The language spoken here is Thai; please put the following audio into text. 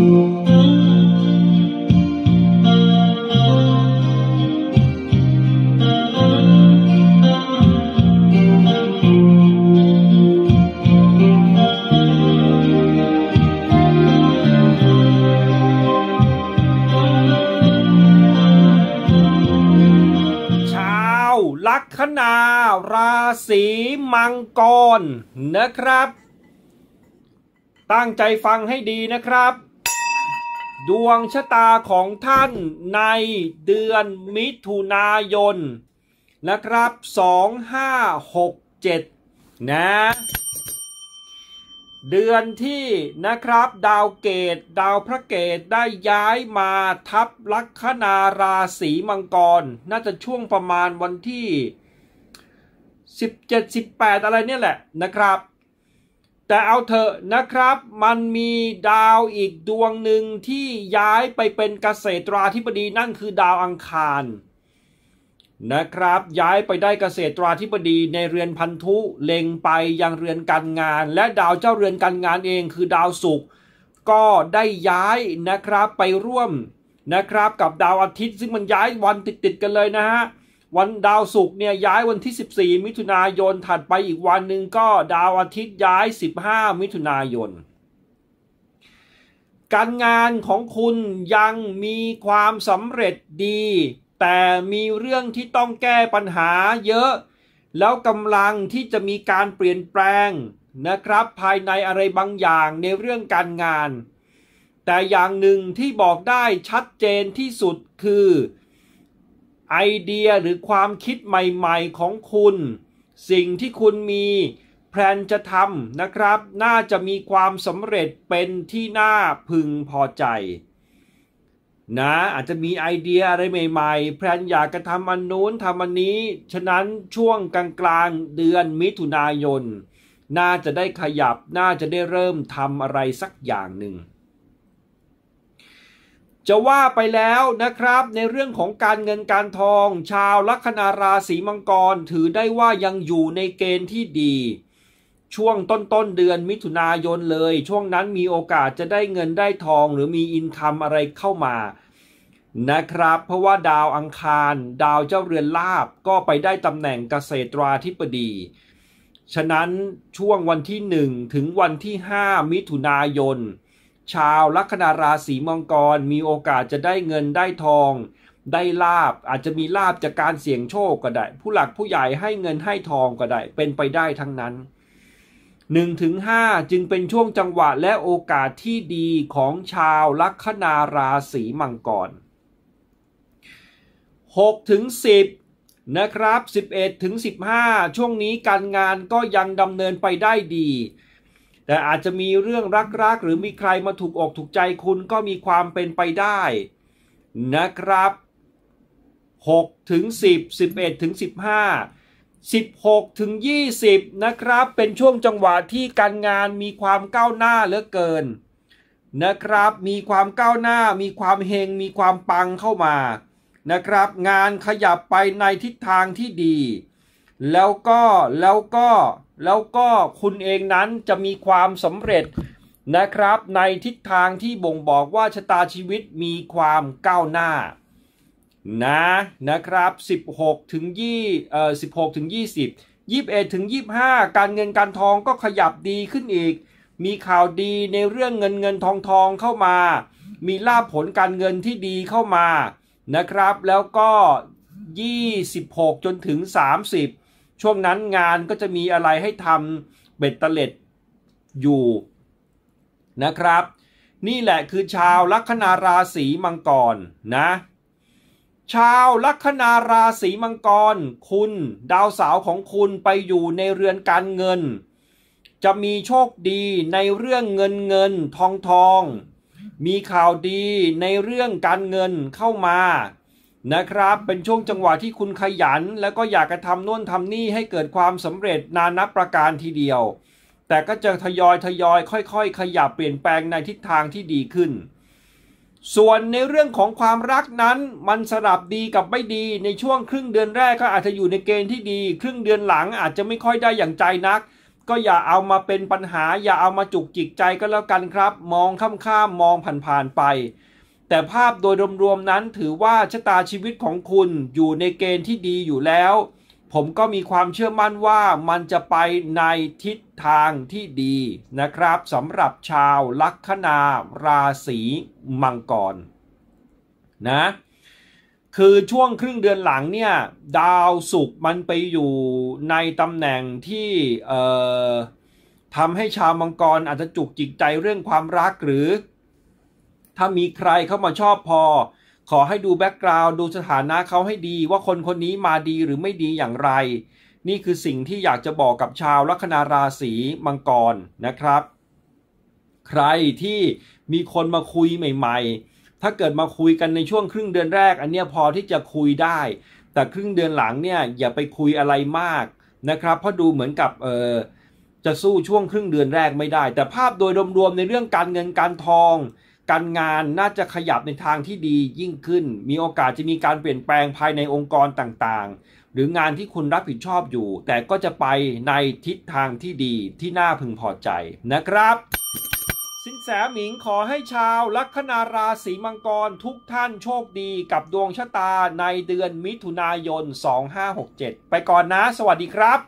ลันาราศีมังกรนะครับ ตั้งใจฟังให้ดีนะครับดวงชะตาของท่านในเดือนมิถุนายน นะครับ 2567นะเดือนที่นะครับ ดาวเกต ดาวพระเกตได้ย้ายมาทับลัคนาราศีมังกร น่าจะช่วงประมาณวันที่17-18อะไรเนี่ยแหละนะครับแต่เอาเถอะนะครับ มันมีดาวอีกดวงหนึ่งที่ย้ายไปเป็นเกษตราธิบดีนั่นคือดาวอังคาร นะครับย้ายไปได้เกษตราธิบดีในเรือนพันธุเล็งไปยังเรือนการงาน และดาวเจ้าเรือนการงานเองคือดาวศุกร์ก็ได้ย้ายนะครับไปร่วมนะครับกับดาวอาทิตย์ซึ่งมันย้ายวันติดๆกันเลยนะฮะวันดาวศุกร์เนี่ยย้ายวันที่ 14 มิถุนายนถัดไปอีกวันหนึ่งก็ดาวอาทิตย์ย้าย 15 มิถุนายนการงานของคุณยังมีความสำเร็จดี แต่มีเรื่องที่ต้องแก้ปัญหาเยอะ แล้วกำลังที่จะมีการเปลี่ยนแปลงนะครับ ภายในอะไรบางอย่างในเรื่องการงาน แต่อย่างหนึ่งที่บอกได้ชัดเจนที่สุดคือไอเดียหรือความคิดใหม่ๆของคุณ สิ่งที่คุณมี แพลนจะทำนะครับ น่าจะมีความสำเร็จเป็นที่น่าพึงพอใจ นะอาจจะมีไอเดียอะไรใหม่ๆ แพลนอยากจะทำอันนู้นทำอันนี้ฉะนั้นช่วงกลางๆเดือนมิถุนายน น่าจะได้ขยับน่าจะได้เริ่มทำอะไรสักอย่างหนึ่งจะว่าไปแล้วนะครับ ในเรื่องของการเงินการทอง ชาวลัคนาราศีมังกรถือได้ว่ายังอยู่ในเกณฑ์ที่ดี ช่วงต้นต้นเดือนมิถุนายนเลย ช่วงนั้นมีโอกาสจะได้เงินได้ทองหรือมีอินคัมอะไรเข้ามา นะครับ เพราะว่าดาวอังคาร ดาวเจ้าเรือนลาบก็ไปได้ตำแหน่งเกษตราธิบดี ฉะนั้นช่วงวันที่1ถึงวันที่ 5 มิถุนายนชาวลัคนาราศีมังกรมีโอกาสจะได้เงินได้ทอง ได้ลาบอาจจะมีลาบจากการเสี่ยงโชคก็ได้ผู้หลักผู้ใหญ่ให้เงินให้ทองก็ได้ เป็นไปได้ทั้งนั้น 1-5ถึงจึงเป็นช่วงจังหวะและโอกาสที่ดีของชาวลัคนาราศีมังกร6ถึง10 นะครับ 11ถึง15 ช่วงนี้การงานก็ยังดำเนินไปได้ดีแต่อาจจะมีเรื่องรักๆหรือมีใครมาถูกอกถูกใจคุณก็มีความเป็นไปได้ นะครับ6ถึง10 11ถึง15 16ถึง20 นะครับเป็นช่วงจังหวะที่การงานมีความก้าวหน้าเหลือเกิน นะครับมีความก้าวหน้ามีความเฮงมีความปังเข้ามานะครับงานขยับไปในทิศทางที่ดี แล้วก็แล้วก็แล้วก็คุณเองนั้นจะมีความสำเร็จนะครับ ในทิศทางที่บ่งบอกว่าชะตาชีวิตมีความก้าวหน้านะนะครับ 16ถึง20เอ่อ16ถึง20 21ถึง25 การเงินการทองก็ขยับดีขึ้นอีก มีข่าวดีในเรื่องเงินเงินทองทองเข้ามา มีลาภผลการเงินที่ดีเข้ามานะครับแล้วก็ 26จนถึง30ช่วงนั้นงานก็จะมีอะไรให้ทำเบ็ดเตล็ดอยู่นะครับ นี่แหละคือชาวลัคนาราศีมังกรนะชาวลัคนาราศีมังกร คุณดาวสาวของคุณไปอยู่ในเรือนการเงิน จะมีโชคดีในเรื่องเงินเงินทองทอง มีข่าวดีในเรื่องการเงินเข้ามานะครับเป็นช่วงจังหวะที่คุณขยัน แล้วก็อยากจะทำโน่นทำนี่ให้เกิดความสำเร็จนานนับประการทีเดียว แต่ก็จะทยอยทยอยค่อย ๆ ขยับเปลี่ยนแปลงในทิศทางที่ดีขึ้น ส่วนในเรื่องของความรักนั้นมันสลับดีกับไม่ดีในช่วงครึ่งเดือนแรกก็อาจจะอยู่ในเกณฑ์ที่ดีครึ่งเดือนหลังอาจจะไม่ค่อยได้อย่างใจนัก ก็อย่าเอามาเป็นปัญหาอย่าเอามาจุกจิกใจก็แล้วกันครับมองข้ามๆมองผ่านๆไปแต่ภาพโดยรวมๆนั้นถือว่าชะตาชีวิตของคุณอยู่ในเกณฑ์ที่ดีอยู่แล้ว ผมก็มีความเชื่อมั่นว่ามันจะไปในทิศทางที่ดีนะครับสำหรับชาวลัคนาราศีมังกรนะคือช่วงครึ่งเดือนหลังเนี่ย ดาวศุกร์มันไปอยู่ในตำแหน่งที่ทำให้ชาวมังกรอาจจะจุกจิกใจเรื่องความรักหรือถ้ามีใครเข้ามาชอบพอ ขอให้ดูแบ็กกราวด์ดูสถานะเขาให้ดีว่าคนคนนี้มาดีหรือไม่ดีอย่างไร นี่คือสิ่งที่อยากจะบอกกับชาวลัคนาราศีมังกรนะครับ ใครที่มีคนมาคุยใหม่ ๆ ถ้าเกิดมาคุยกันในช่วงครึ่งเดือนแรก อันเนี้ยพอที่จะคุยได้ แต่ครึ่งเดือนหลังเนี่ยอย่าไปคุยอะไรมากนะครับเพราะดูเหมือนกับเออจะสู้ช่วงครึ่งเดือนแรกไม่ได้ แต่ภาพโดยรวมๆ ในเรื่องการเงินการทองการงานน่าจะขยับในทางที่ดียิ่งขึ้น มีโอกาสจะมีการเปลี่ยนแปลงภายในองค์กรต่างๆ หรืองานที่คุณรับผิดชอบอยู่ แต่ก็จะไปในทิศทางที่ดีที่น่าพึงพอใจนะครับ สินแสหมิงขอให้ชาวลัคนาราศีมังกรทุกท่านโชคดีกับดวงชะตา ในเดือนมิถุนายน 2567 ไปก่อนนะ สวัสดีครับ